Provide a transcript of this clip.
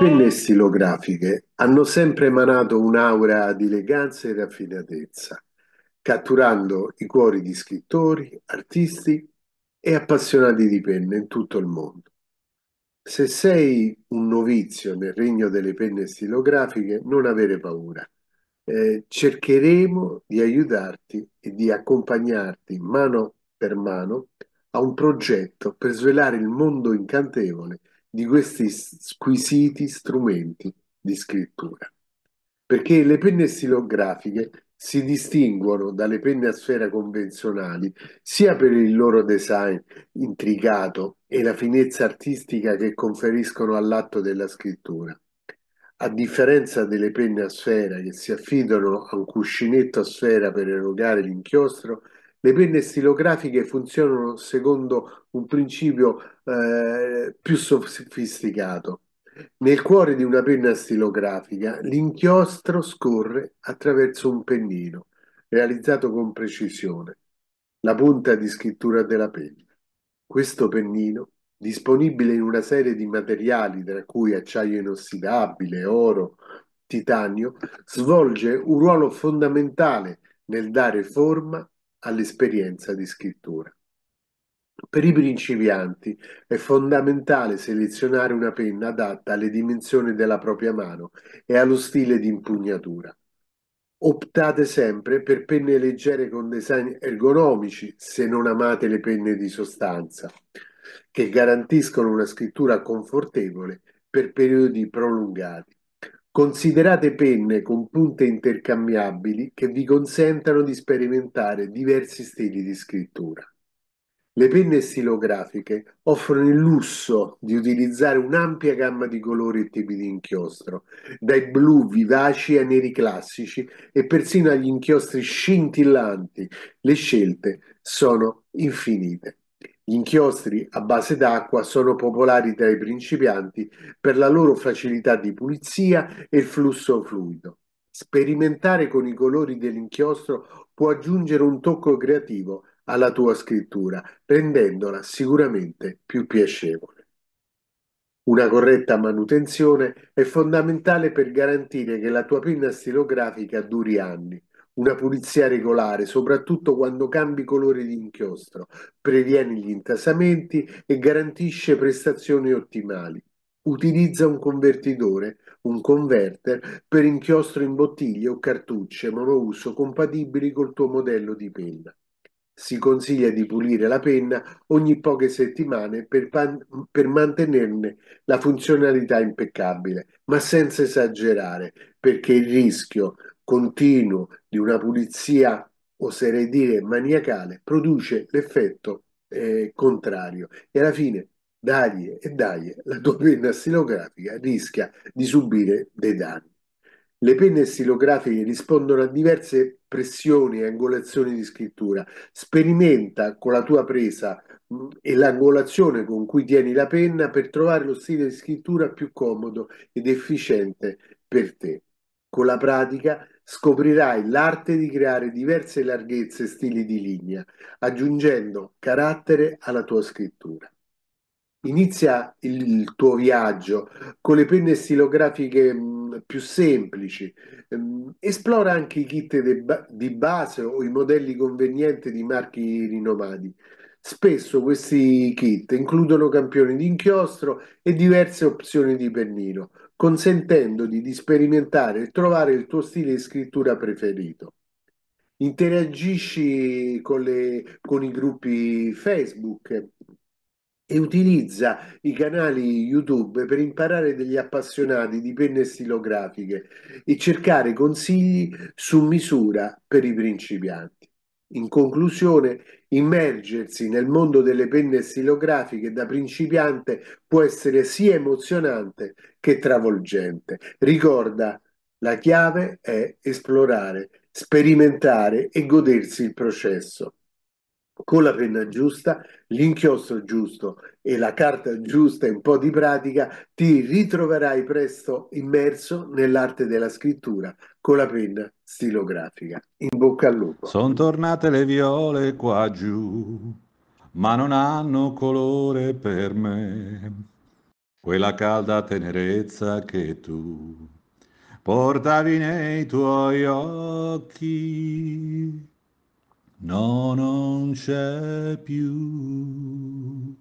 penne stilografiche hanno sempre emanato un'aura di eleganza e raffinatezza, catturando i cuori di scrittori, artisti e appassionati di penne in tutto il mondo. Se sei un novizio nel regno delle penne stilografiche, non avere paura. Eh, cercheremo di aiutarti e di accompagnarti mano per mano a un progetto per svelare il mondo incantevole di questi squisiti strumenti di scrittura, perché le penne stilografiche si distinguono dalle penne a sfera convenzionali sia per il loro design intricato e la finezza artistica che conferiscono all'atto della scrittura. A differenza delle penne a sfera che si affidano a un cuscinetto a sfera per erogare l'inchiostro, le penne stilografiche funzionano secondo un principio eh, più sofisticato. Nel cuore di una penna stilografica l'inchiostro scorre attraverso un pennino, realizzato con precisione, la punta di scrittura della penna. Questo pennino, disponibile in una serie di materiali tra cui acciaio inossidabile, oro, titanio, svolge un ruolo fondamentale nel dare forma all'esperienza di scrittura. Per i principianti è fondamentale selezionare una penna adatta alle dimensioni della propria mano e allo stile di impugnatura. Optate sempre per penne leggere con design ergonomici se non amate le penne di sostanza, che garantiscono una scrittura confortevole per periodi prolungati. Considerate penne con punte intercambiabili che vi consentano di sperimentare diversi stili di scrittura. Le penne stilografiche offrono il lusso di utilizzare un'ampia gamma di colori e tipi di inchiostro, dai blu vivaci ai neri classici e persino agli inchiostri scintillanti. Le scelte sono infinite. Gli inchiostri a base d'acqua sono popolari tra i principianti per la loro facilità di pulizia e flusso fluido. Sperimentare con i colori dell'inchiostro può aggiungere un tocco creativo alla tua scrittura, rendendola sicuramente più piacevole. Una corretta manutenzione è fondamentale per garantire che la tua penna stilografica duri anni una pulizia regolare, soprattutto quando cambi colore di inchiostro, previene gli intasamenti e garantisce prestazioni ottimali. Utilizza un convertitore, un converter, per inchiostro in bottiglie o cartucce monouso compatibili col tuo modello di penna. Si consiglia di pulire la penna ogni poche settimane per, per, mantenerne la funzionalità impeccabile, ma senza esagerare, perché il rischio continuo di una pulizia, oserei dire, maniacale, produce l'effetto eh, contrario e alla fine dagli e dagli la tua penna stilografica rischia di subire dei danni. Le penne stilografiche rispondono a diverse pressioni e angolazioni di scrittura. Sperimenta con la tua presa mm, e l'angolazione con cui tieni la penna per trovare lo stile di scrittura più comodo ed efficiente per te. Con la pratica scoprirai l'arte di creare diverse larghezze e stili di linea, aggiungendo carattere alla tua scrittura. Inizia il tuo viaggio con le penne stilografiche più semplici. Ehm, esplora anche i kit di base o i modelli convenienti di marchi rinomati. Spesso questi kit includono campioni di inchiostro e diverse opzioni di pennino, consentendoti di sperimentare e trovare il tuo stile di scrittura preferito. Interagisci con, le, con i gruppi Facebook e utilizza i canali YouTube per imparare degli appassionati di penne stilografiche e cercare consigli su misura per i principianti. In conclusione, immergersi nel mondo delle penne stilografiche da principiante può essere sia emozionante che travolgente. Ricorda, la chiave è esplorare, sperimentare e godersi il processo con la penna giusta, l'inchiostro giusto e la carta giusta e un po' di pratica, ti ritroverai presto immerso nell'arte della scrittura con la penna stilografica. In bocca al lupo. Sono tornate le viole qua giù, ma non hanno colore per me. Quella calda tenerezza che tu portavi nei tuoi occhi none ownshepp you,